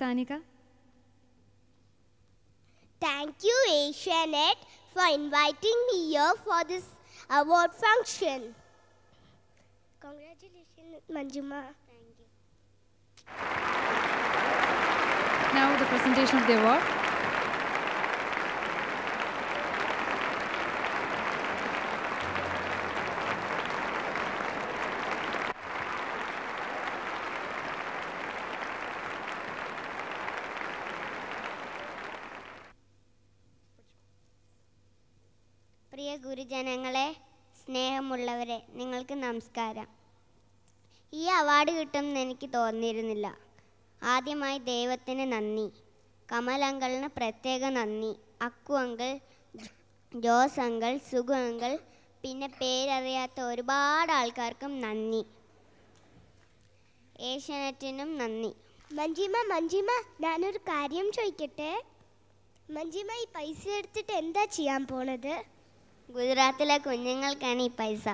Sanika? Thank you, Asianet, for inviting me here for this award function. Congratulations, Manjuma. Thank you. Now the presentation of the award. പ്രിയ ഗുരുജനങ്ങളെ സ്നേഹമുള്ളവരെ നിങ്ങൾക്ക് നമസ്കാരം ഈ award കിട്ടുമെന്ന് എനിക്ക് തോന്നിയിരുന്നില്ല ആദ്യമായി ദൈവത്തിന് നന്ദി കമൽ അങ്കളിന് പ്രത്യേക നന്ദി അക്കു അങ്കൾ ജോസ് അങ്കൾ സുഗു അങ്കൾ പിന്നെ പേരറിയാത്ത ഒരുപാട് ആൾക്കാർക്കും നന്ദി ഏഷ്യനെറ്റിനും നന്ദി മഞ്ജിമ മഞ്ജിമ ഞാനൊരു കാര്യം ചോദിക്കട്ടെ മഞ്ജിമ ഈ പൈസ എടുത്തിട്ട് എന്താ ചെയ്യാൻ പോണത് ഗുജറാത്തിലെ കുഞ്ഞുങ്ങൾക്കാണ് ഈ പൈസ